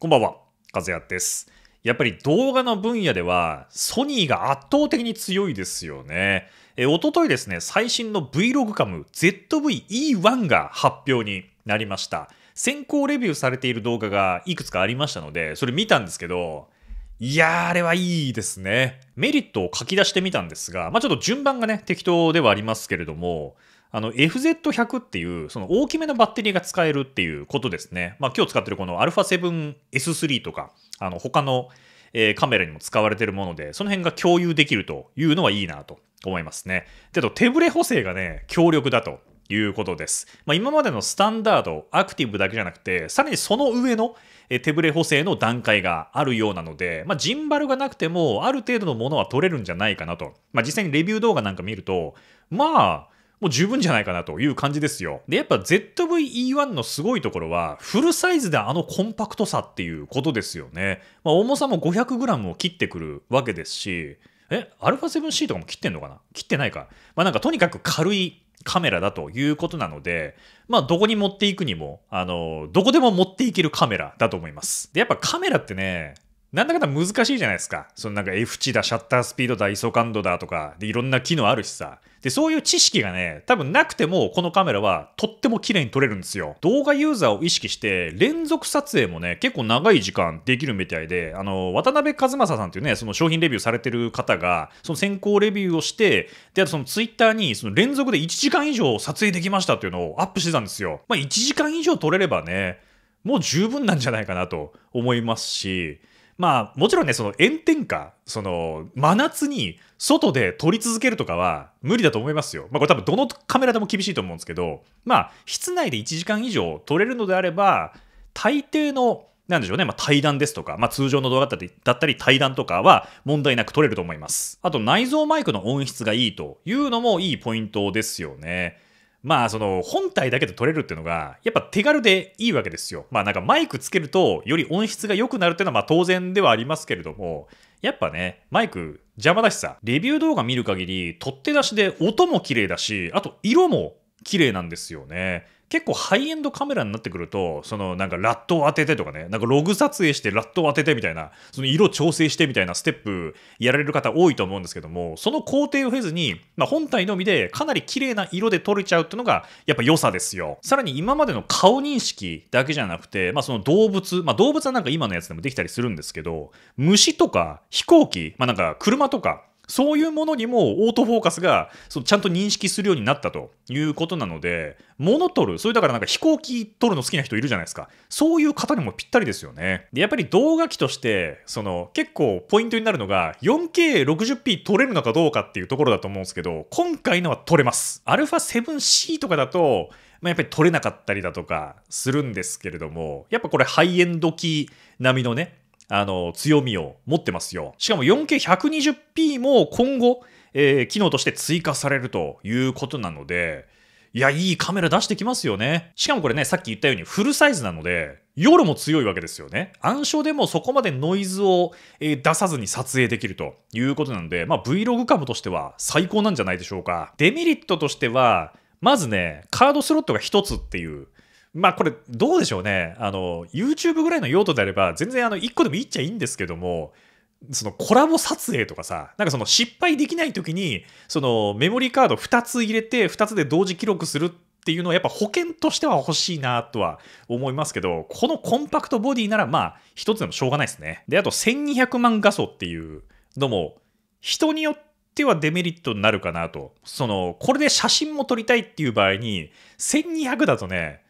こんばんは、かずやです。やっぱり動画の分野では、ソニーが圧倒的に強いですよね。え、おとといですね、最新の Vlog カム ZV-E1 が発表になりました。先行レビューされている動画がいくつかありましたので、それ見たんですけど、いやー、あれはいいですね。メリットを書き出してみたんですが、まあちょっと順番がね、適当ではありますけれども、あの FZ100 っていうその大きめのバッテリーが使えるっていうことですね。まあ、今日使ってるこの α7S3 とかあの他の、えー、カメラにも使われてるものでその辺が共有できるというのはいいなと思いますね。でと手ぶれ補正がね強力だと。いうことです、まあ、今までのスタンダード、アクティブだけじゃなくて、さらにその上の手ぶれ補正の段階があるようなので、まあ、ジンバルがなくても、ある程度のものは取れるんじゃないかなと。まあ、実際にレビュー動画なんか見ると、まあ、もう十分じゃないかなという感じですよ。で、やっぱ ZVE1 のすごいところは、フルサイズであのコンパクトさっていうことですよね。まあ、重さも 500g を切ってくるわけですし、え、α7C とかも切ってんのかな切ってないか。まあなんかとにかく軽いカメラだということなので、まあ、どこに持っていくにも、あの、どこでも持っていけるカメラだと思います。で、やっぱカメラってね、なんだかんだ難しいじゃないですか。そのなんか F 値だ、シャッタースピードだ、ISO 感度だとか、でいろんな機能あるしさ。で、そういう知識がね、多分なくてもこのカメラはとっても綺麗に撮れるんですよ。動画ユーザーを意識して、連続撮影もね、結構長い時間できるみたいで、あの、渡辺和正さんっていうね、その商品レビューされてる方が、その先行レビューをして、で、あとその Twitter にその連続で1時間以上撮影できましたっていうのをアップしてたんですよ。まあ1時間以上撮れればね、もう十分なんじゃないかなと思いますし、まあ、もちろんね、その炎天下、その、真夏に外で撮り続けるとかは無理だと思いますよ。まあ、これ多分どのカメラでも厳しいと思うんですけど、まあ、室内で1時間以上撮れるのであれば、大抵の、なんでしょうね、まあ、対談ですとか、まあ、通常の動画だったり、だったり対談とかは問題なく撮れると思います。あと、内蔵マイクの音質がいいというのもいいポイントですよね。まあその本体だけで撮れるっていうのがやっぱ手軽でいいわけですよ。まあなんかマイクつけるとより音質が良くなるっていうのはまあ当然ではありますけれどもやっぱねマイク邪魔だしさレビュー動画見る限り取っ手出しで音も綺麗だしあと色も綺麗なんですよね。結構ハイエンドカメラになってくるとそのなんかラットを当ててとかねなんかログ撮影してラットを当ててみたいなその色調整してみたいなステップやられる方多いと思うんですけどもその工程を経ずに、まあ、本体のみでかなり綺麗な色で撮れちゃうっていうのがやっぱ良さですよさらに今までの顔認識だけじゃなくて、まあ、その動物、まあ、動物はなんか今のやつでもできたりするんですけど虫とか飛行機、まあ、なんか車とかそういうものにもオートフォーカスがそちゃんと認識するようになったということなので、物撮る、それだからなんか飛行機撮るの好きな人いるじゃないですか。そういう方にもぴったりですよね。で、やっぱり動画機として、その結構ポイントになるのが 4K60p 撮れるのかどうかっていうところだと思うんですけど、今回のは撮れます。α7C とかだと、まあ、やっぱり撮れなかったりだとかするんですけれども、やっぱこれハイエンド機並みのね、あの、強みを持ってますよ。しかも 4K120p も今後、えー、機能として追加されるということなので、いや、いいカメラ出してきますよね。しかもこれね、さっき言ったようにフルサイズなので、夜も強いわけですよね。暗証でもそこまでノイズを、え出さずに撮影できるということなので、まあ Vlog カムとしては最高なんじゃないでしょうか。デメリットとしては、まずね、カードスロットが1つっていうまあこれどうでしょうねあの YouTube ぐらいの用途であれば全然あの1個でもいいっちゃいいんですけどもそのコラボ撮影とかさなんかその失敗できない時にそのメモリーカード2つ入れて2つで同時記録するっていうのはやっぱ保険としては欲しいなとは思いますけどこのコンパクトボディならまあ1つでもしょうがないですねであと1200万画素っていうのも人によっててはデメリットになるかなと。その、これで写真も撮りたいっていう場合に、1200だとね、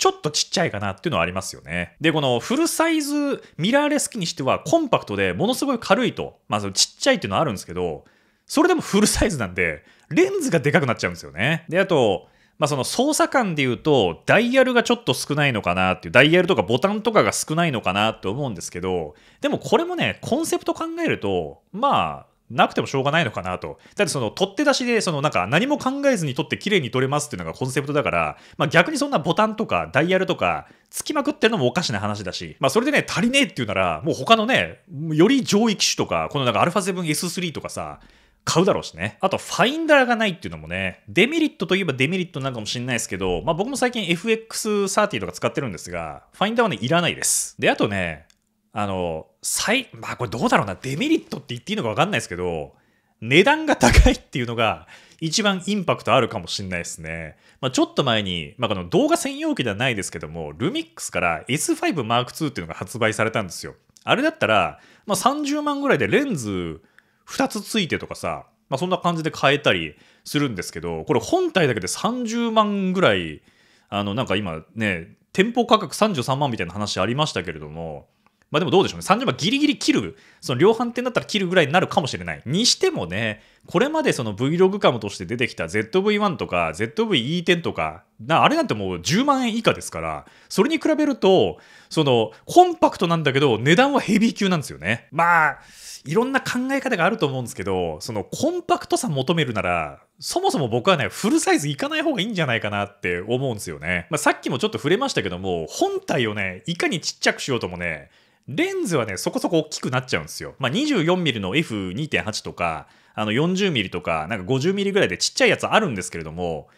ちょっとちっちゃいかなっていうのはありますよね。で、このフルサイズミラーレス機にしてはコンパクトでものすごい軽いと、まあそのちっちゃいっていうのはあるんですけど、それでもフルサイズなんで、レンズがでかくなっちゃうんですよね。で、あと、まあ、その操作感で言うと、ダイヤルがちょっと少ないのかなっていう、ダイヤルとかボタンとかが少ないのかなって思うんですけど、でもこれもね、コンセプト考えると、まあ、なくてもしょうがないのかなと。だってその取って出しでそのなんか何も考えずに取って綺麗に取れますっていうのがコンセプトだから、まあ、逆にそんなボタンとかダイヤルとかつきまくってるのもおかしな話だし、まあ、それでね足りねえっていうならもう他のねより上位機種とかこのなんか α7S3 とかさ買うだろうしね。あと、ファインダーがないっていうのもね、デメリットといえばデメリットなのかもしれないですけど、まあ僕も最近 FX30 とか使ってるんですが、ファインダーはね、いらないです。で、あとね、あの、最、まあこれどうだろうな、デメリットって言っていいのか分かんないですけど、値段が高いっていうのが一番インパクトあるかもしれないですね。まあ、ちょっと前に、まあ、この動画専用機ではないですけども、ルミックスから S5M2 っていうのが発売されたんですよ。あれだったら、まあ、30万ぐらいでレンズ2つついてとかさ、まあ、そんな感じで買えたりするんですけど、これ本体だけで30万ぐらい、あの、なんか今ね、店舗価格33万みたいな話ありましたけれども、まあでもどうでしょうね。30万ギリギリ切る、その量販店だったら切るぐらいになるかもしれない。にしてもね、これまでその Vlog カムとして出てきた ZV-1 とか ZV-E10 とか、なあれなんてもう10万円以下ですから、それに比べると、そのコンパクトなんだけど値段はヘビー級なんですよね。まあ、いろんな考え方があると思うんですけど、そのコンパクトさ求めるなら、そもそも僕はね、フルサイズいかない方がいいんじゃないかなって思うんですよね。まあ、さっきもちょっと触れましたけども、本体をね、いかにちっちゃくしようともね、レンズはね、そこそこ大きくなっちゃうんですよ。まあ、24mm の F2.8 とか、あの 40mm とか、なんか 50mm ぐらいでちっちゃいやつあるんですけれども、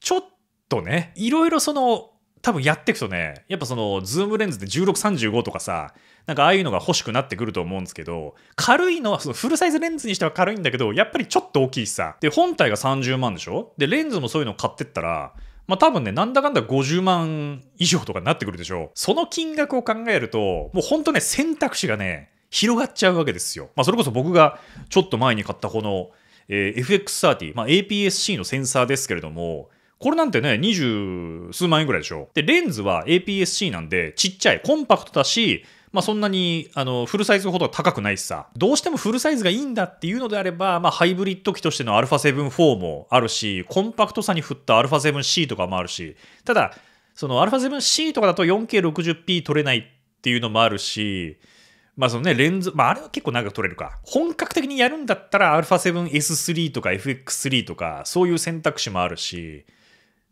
ちょっとね、いろいろその多分やっていくとね、やっぱその、ズームレンズで1635とかさ、なんかああいうのが欲しくなってくると思うんですけど、軽いのは、そのフルサイズレンズにしては軽いんだけど、やっぱりちょっと大きいしさ。で、本体が30万でしょで、レンズもそういうの買ってったら、まあ多分ね、なんだかんだ50万以上とかになってくるでしょその金額を考えると、もうほんとね、選択肢がね、広がっちゃうわけですよ。まあそれこそ僕がちょっと前に買ったこの、えー、FX30、まあ APS-C のセンサーですけれども、これなんてね、二十数万円ぐらいでしょ。で、レンズは APS-C なんで、ちっちゃい、コンパクトだし、まあ、そんなにあのフルサイズほど高くないしさどうしてもフルサイズがいいんだっていうのであれば、まあ、ハイブリッド機としての α7-4 もあるしコンパクトさに振った α7C とかもあるしただその α7C とかだと 4K60p 撮れないっていうのもあるしまあそのね、レンズ、まああれは結構長く撮れるか。本格的にやるんだったら α7S3 とか FX3 とかそういう選択肢もあるし、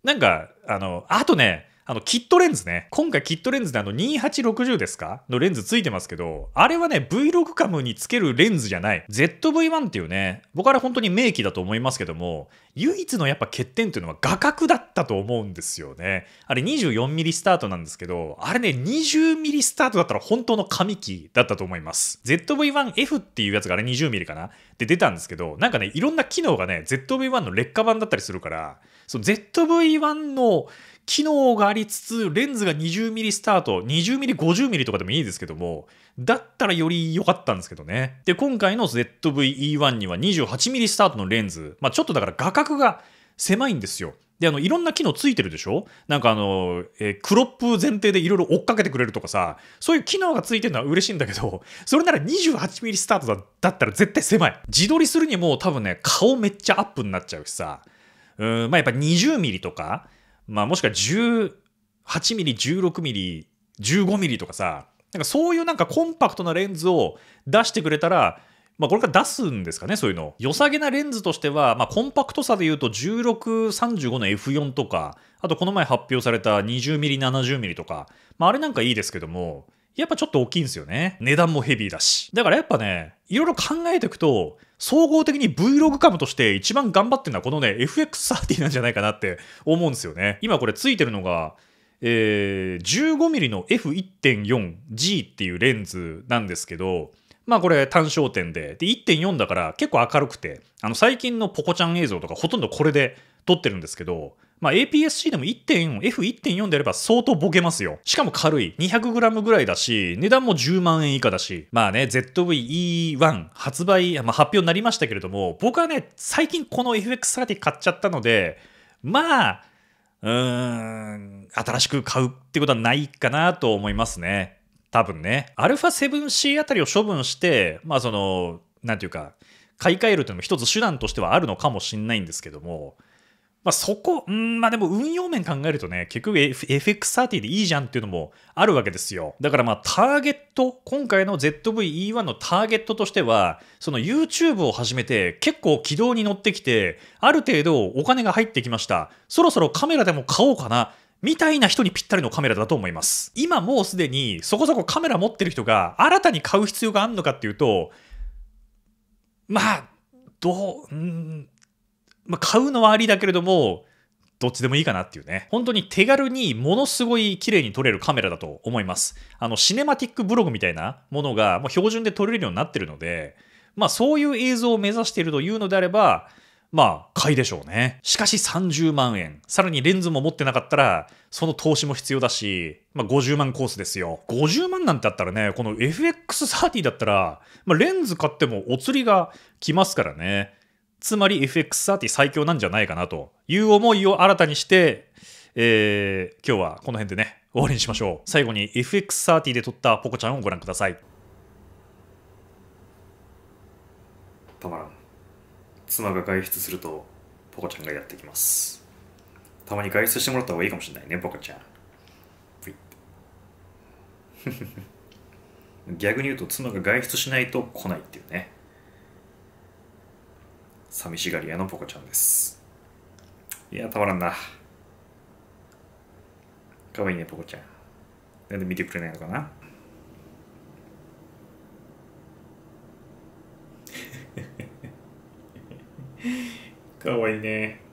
なんか、あの、あとね、あの、キットレンズね。今回キットレンズであの2860ですかのレンズついてますけど、あれはね、Vlog カムにつけるレンズじゃない。ZV-1 っていうね、僕あれ本当に名機だと思いますけども、唯一のやっぱ欠点っていうのは画角だったと思うんですよね。あれ 24mm スタートなんですけど、あれね、20mm スタートだったら本当の紙機だったと思います。ZV-1F っていうやつがあれ 20mm かなで出たんですけど、なんかね、いろんな機能がね、ZV-1 の劣化版だったりするから、その ZV-1 の機能がありつつ、レンズが 20mm スタート、20mm、50mm とかでもいいですけども、だったらより良かったんですけどね。で、今回の ZV-E1 には 28mm スタートのレンズ、まあちょっとだから画角が狭いんですよ。で、あの、いろんな機能ついてるでしょなんかあの、えー、クロップ前提でいろいろ追っかけてくれるとかさ、そういう機能がついてるのは嬉しいんだけど、それなら 28mm スタートだったら絶対狭い。自撮りするにも多分ね、顔めっちゃアップになっちゃうしさ、うんまあ、やっぱ20ミリとか、まあ、もしくは18ミリ、16ミリ、15ミリとかさ、なんかそういうなんかコンパクトなレンズを出してくれたら、まあ、これから出すんですかね、そういうの。良さげなレンズとしては、まあ、コンパクトさで言うと16、35の F4 とか、あとこの前発表された 20mm、70mm とか、まあ、あれなんかいいですけども、やっぱちょっと大きいんですよね。値段もヘビーだし。だからやっぱね、いろいろ考えていくと、総合的に Vlog カムとして一番頑張ってるのはこのね、FX30 なんじゃないかなって 思うんですよね。今これついてるのが、えー、15mm の F1.4G っていうレンズなんですけど、まあこれ単焦点で、で1.4だから結構明るくて、あの最近のポコちゃん映像とかほとんどこれで撮ってるんですけど、まあ、APS-C でも1.4、F1.4 であれば相当ボケますよ。しかも軽い。200g ぐらいだし、値段も10万円以下だし。まあね、ZV-E1 発売、まあ、発表になりましたけれども、僕はね、最近この FX 3ー買っちゃったので、まあ、うーん、新しく買うってことはないかなと思いますね。多分ね。α7C あたりを処分して、まあその、なんていうか、買い替えるっていうのも一つ手段としてはあるのかもしれないんですけども、まあ、そこ、うんまあでも運用面考えるとね、結局 FX30 でいいじゃんっていうのもあるわけですよ。だからまあターゲット、今回の ZVE1 のターゲットとしては、その YouTube を始めて結構軌道に乗ってきて、ある程度お金が入ってきました。そろそろカメラでも買おうかな。みたいな人にぴったりのカメラだと思います。今もうすでにそこそこカメラ持ってる人が新たに買う必要があるのかっていうと、まあ、どう、うんまあ、買うのはありだけれども、どっちでもいいかなっていうね。本当に手軽にものすごい綺麗に撮れるカメラだと思います。あの、シネマティックブログみたいなものがもう標準で撮れるようになってるので、まあそういう映像を目指しているというのであれば、まあ、買いでしょうね。しかし30万円。さらにレンズも持ってなかったら、その投資も必要だし、まあ50万コースですよ。50万なんてあったらね、この FX30 だったら、まあレンズ買ってもお釣りが来ますからね。つまり FX30 最強なんじゃないかなという思いを新たにして、えー、今日はこの辺でね、終わりにしましょう。最後に FX30 で撮ったポコちゃんをご覧ください。たまらん。妻が外出すると、ポコちゃんがやってきます。たまに外出してもらった方がいいかもしれないね、ポコちゃん。逆に言うと妻が外出しないと来ないっていうね。寂しがり屋のポコちゃんですいやたまらんなかわいいねポコちゃんなんで見てくれないのかな かわいいね